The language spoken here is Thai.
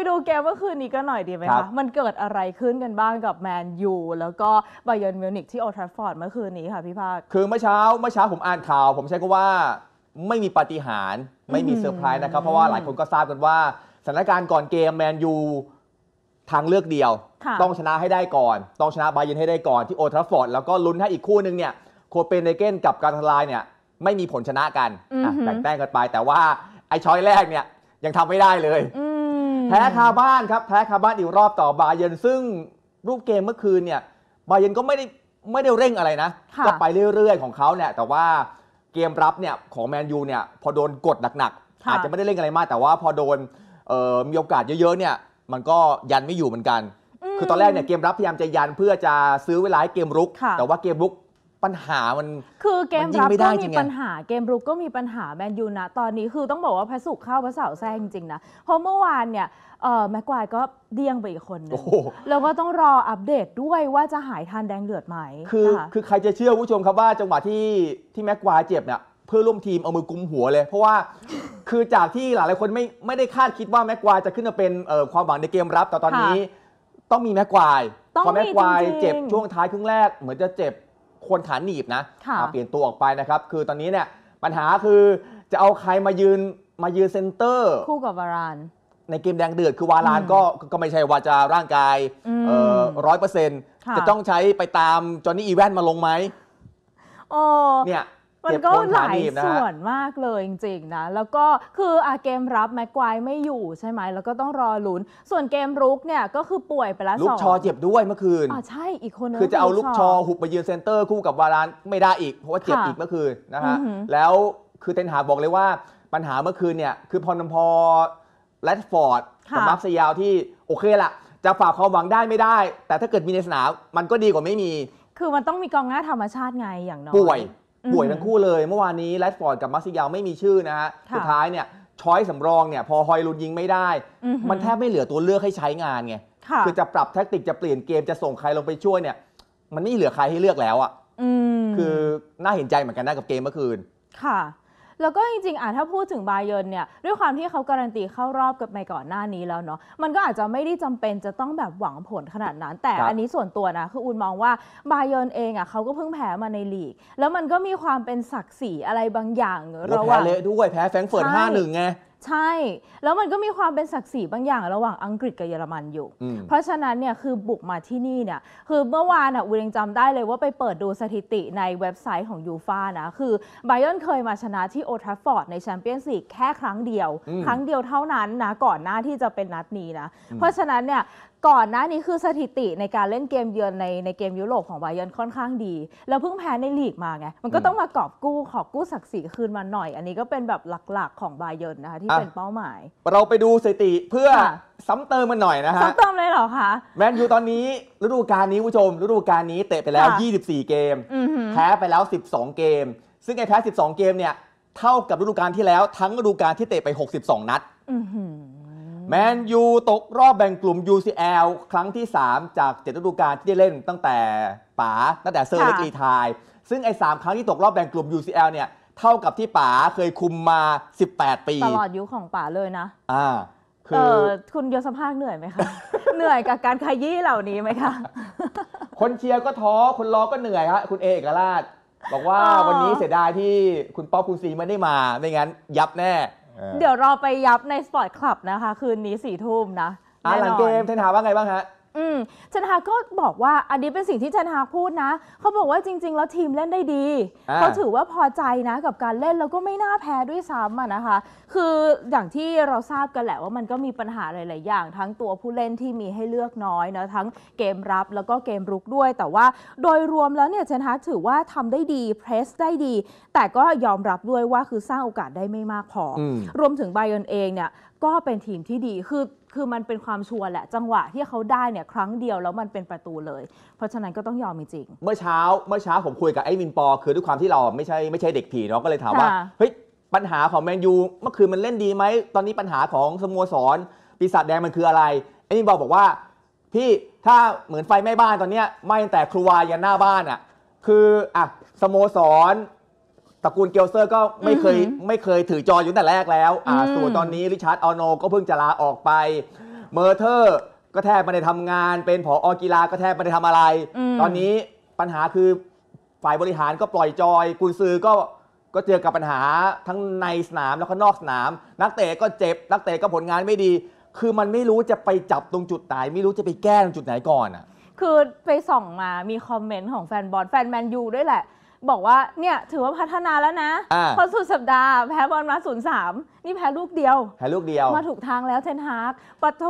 ไปดูเกมเมื่อคืนนี้กันหน่อยดีไหมคะ มันเกิดอะไรขึ้นกันบ้างกับแมนยูแล้วก็ไบเยอร์นมิวนิกที่โอทรัฟอร์ดเมื่อคืนนี้ค่ะพี่ภาค คือเมื่อเช้าเมื่อเช้าผมอ่านข่าว ผมใช้ก็ว่าไม่มีปาฏิหาริย์ไม่มีเซอร์ไพรส์นะครับ เพราะว่าหลายคนก็ทราบกันว่าสถานการณ์ก่อนเกมแมนยูทางเลือกเดียว ต้องชนะให้ได้ก่อน ต้องชนะบาเยร์นให้ได้ก่อนที่โอทรัฟฟอร์ดแล้วก็ลุ้นให้อีกคู่หนึงเนี่ยโคเปนเฮเกนกับการทลายเนี่ย ไม่มีผลชนะกันแบ่งแต้มกันไป แต่ว่าไอ้ช้อยแรกเนี่ยยังทำไม่ได้เลยแพ้คาบ้านครับแพ้คาบ้านอีกรอบต่อบาเยนซึ่งรูปเกมเมื่อคืนเนี่ยบาเยนก็ไม่ได้ไม่ได้เร่งอะไรนะะก็ไปเรื่อย ๆ ของเขาเนี่ยแต่ว่าเกมรับเนี่ยของแมนยูเนี่ยพอโดนกดหนักๆอาจจะไม่ได้เร่งอะไรมากแต่ว่าพอโดนมีโอกาสเยอะๆเนี่ยมันก็ยันไม่อยู่เหมือนกัน คือตอนแรกเนี่ยเกมรับพยายามจะยันเพื่อจะซื้อเวลาให้เกมรุก แต่ว่าเกมรุกปัญหามัน คือเกมรับก็มีปัญหา เกมรุกก็มีปัญหาแมนยูนะตอนนี้คือต้องบอกว่าพระสุขเข้าพระเสาแซงจริงนะเพราะเมื่อวานเนี่ยแม็กควายก็เดียงไปอีกคนนึงแล้วก็ต้องรออัปเดตด้วยว่าจะหายทันแดงเดือดไหมคือคือใครจะเชื่อผู้ชมครับว่าจังหวะที่ที่แม็กควายเจ็บเนี่ยเพื่อร่วมทีมเอามือกุมหัวเลย เพราะว่าคือจากที่หลายหลายคนไม่ไม่ได้คาดคิดว่าแม็กควายจะขึ้นมาเป็นความหวังในเกมรับแต่ตอนนี้ต้องมีแม็กควายพอแม็กควายเจ็บช่วงท้ายครึ่งแรกเหมือนจะเจ็บควรขาหนีบนะค่ะอาเปลี่ยนตัวออกไปนะครับ คือตอนนี้เนี่ยปัญหาคือจะเอาใครมายืนมายืนเซนเตอร์ คู่กับวาราน ในเกมแดงเดือด คือวารานก็ก็ไม่ใช่ว่าจะร่างกายร้อยเปอร์เซ็นต์จะต้องใช้ไปตามจอนนี่อีแวนมาลงไหมอเนี่ยมันก็หลายส่วนมากเลยจริง ๆ นะ แล้วก็คืออาเกมรับแม็กควายไม่อยู่ใช่ไหมแล้วก็ต้องรอลุ้นส่วนเกมรุกเนี่ยก็คือป่วยไปแล้วลูกชอเจ็บด้วยเมื่อคืนอ่าใช่ อีกคนนึงคือจะเอาลูกชอหุบไปยืนเซนเตอร์คู่กับวารานไม่ได้อีก เพราะว่าเจ็บอีกเมื่อคืนนะฮะแล้วคือเทนหาบอกเลยว่าปัญหาเมื่อคืนเนี่ยคือพอนพอแรดฟอร์ดกับมัฟสยาวที่โอเคละจะฝากความหวังได้ไม่ได้ แต่ถ้าเกิดมีในสนามมันก็ดีกว่าไม่มี คือมันต้องมีกองหน้าธรรมชาติไงอย่างน้อยป่วยป่วยทั้งคู่เลย เมื่อวานนี้ แรดฟอร์ดกับมาซิยาวไม่มีชื่อนะฮะ สุดท้ายเนี่ยช้อยสำรองเนี่ยพอฮอยลุนยิงไม่ได้ มันแทบไม่เหลือตัวเลือกให้ใช้งานไง คือจะปรับแท็กติกจะเปลี่ยนเกมจะส่งใครลงไปช่วยเนี่ย มันไม่เหลือใครให้เลือกแล้วอ่ะคือน่าเห็นใจเหมือนกันนะกับเกมเมื่อคืน ค่ะแล้วก็จริง ๆอ่ะถ้าพูดถึงบาเย์นเนี่ย ด้วยความที่เขาการันตีเข้ารอบกับไปก่อนหน้านี้แล้วเนาะมันก็อาจจะไม่ได้จำเป็นจะต้องแบบหวังผลขนาดนั้น แต่อันนี้ส่วนตัวนะ คืออุนมองว่าบาเย์นเองอ่ะเขาก็เพิ่งแพ้มาในลีก แล้วมันก็มีความเป็นศักดิ์ศรีอะไรบางอย่างระหว่างเละด้วยแพ้แฟงเฟิร์ตห้าหนึ่งไงใช่แล้วมันก็มีความเป็นศักดิ์ศรีบางอย่าง ระหว่างอังกฤษกับเยอรมันอยู่ เพราะฉะนั้นเนี่ยคือบุกมาที่นี่เนี่ยคือเมื่อวานอ่ะอูยังจำได้เลยว่าไปเปิดดูสถิติในเว็บไซต์ของยูฟานะ คือไบยอนเคยมาชนะที่โอทราฟอร์ดในแชมเปี้ยนส์ลีกแค่ครั้งเดียว ครั้งเดียวเท่านั้นนะ ก่อนหน้าที่จะเป็นนัดนี้นะ เพราะฉะนั้นเนี่ยก่อนหน้านี้คือสถิติในการเล่นเกมเยือนในในเกมยุโรปของไบยอนค่อนข้างดี แล้วเพิ่งแพ้ในลีกมาไงมันก็ต้องมากอบกู้ขอกู้ศักดิ์ศรีคืนมาหน่อย อันนี้ก็เป็นแบบหลักๆของไบยอนนะคะที่เป็นเป้าหมายเราไปดูสถิติเพื่อซ้ำเติมมันหน่อยนะฮะซ้ำเติม เลยเหรอคะแมนยูตอนนี้ฤดูกาลนี้ผู้ชมฤดูกาลนี้เตะไปแล้ว 24 เกมแพ้ไปแล้ว 12 เกม ซึ่งไอ้แพ้12 เกมเนี่ยเท่ากับฤดูกาลที่แล้วทั้งฤดูกาลที่เตะไป 62 นัดแมนยูตกรอบแบ่งกลุ่ม UCL ครั้งที่ 3 จาก 7 ฤดูกาลที่ได้เล่นตั้งแต่ป๋าตั้งแต่เซอร์เล็กรีทาย ซึ่งไอ้3ครั้งที่ตกรอบแบ่งกลุ่ม UCL เนี่ยเท่ากับที่ป๋าเคยคุมมา 18 ปีตลอดยุคของป๋าเลยนะ อ่าคือออคุณโยสภาคเหนื่อยไหมคะ เหนื่อยกับการขยี้เหล่านี้ไหมคะ คนเชียร์ก็ท้อคนรอก็เหนื่อยับคุณเอกราช บอกว่าวันนี้เสียดายที่คุณป๊อปคุณซีไม่ได้มา ไม่งั้น ยับแน่ เดี๋ยวเราไปยับในสปอร์ตคลับนะคะ คืนนี้สี่ทุ่มนะอ่านหลังนเกมเทนหาว่าไงบ้างฮะอืมจันฮาก็บอกว่าอันนี้เป็นสิ่งที่จันฮาพูดนะเขาบอกว่าจริง ๆ แล้วทีมเล่นได้ดีเขาถือว่าพอใจนะ กับการเล่นแล้วก็ไม่น่าแพ้ด้วยซ้ำอะนะคะ คืออย่างที่เราทราบกันแหละว่ามันก็มีปัญหาหลายๆอย่างทั้งตัวผู้เล่นที่มีให้เลือกน้อยเนะทั้งเกมรับแล้วก็เกมรุกด้วย แต่ว่าโดยรวมแล้วเนี่ยจันฮาถือว่าทำได้ดีเพรสได้ดีแต่ก็ยอมรับด้วยว่าคือสร้างโอกาสได้ไม่มากพออรวมถึงไบยอนเองเนี่ยก็เป็นทีมที่ดีคือคือมันเป็นความชัวร์แหละจังหวะที่เขาได้เนี่ย ครั้งเดียวแล้วมันเป็นประตูเลย เพราะฉะนั้นก็ต้องยอมจริง เมื่อเช้าเมื่อเช้าผมคุยกับไอ้มินปอ คือด้วยความที่เราไม่ใช่ไม่ใช่เด็กผีเนาะก็เลยถามว่า เฮ้ย ปัญหาของแมนยูเมื่อคืนมันเล่นดีไหม ตอนนี้ปัญหาของสโมสร ปีศาจแดงมันคืออะไร ไอ้มินปอบอกว่าพี่ถ้าเหมือนไฟไหม้บ้านตอนเนี้ยไหม้แต่ครัวยันหน้าบ้านอะ่ะคืออ่ะสโมสรตระกูลเกลเซอร์ก็ไม่เคยไม่เคยถือจออยู่แต่แรกแล้วอ่าส่วนตอนนี้ริชาร์ดออโนก็เพิ่งจะลาออกไปเมอร์เทอร์ก็แทบไม่ได้ทำงาน เป็นผออกีฬาก็แทบไม่ได้ทำอะไร ตอนนี้ปัญหาคือฝ่ายบริหารก็ปล่อยจอยกุนซือก็ก็เจอกับปัญหาทั้งในสนามแล้วก็นอกสนาม นักเตะก็เจ็บนักเตะก็ผลงานไม่ดี คือมันไม่รู้จะไปจับตรงจุดไหนไม่รู้จะไปแก้ตรงจุดไหนก่อนอ่ะคือไปส่องมามีคอมเมนต์ของแฟนบอลแฟนแมนยูด้วยแหละบอกว่าเนี่ย ถือว่าพัฒนาแล้วนะาพอสุดสัปดาห์แพ้บอลมาศูนย์สาม นี่แพ้ลูกเดียว แพ้ลูกเดียว มาถูกทางแล้วเทนฮาร์กปะโถ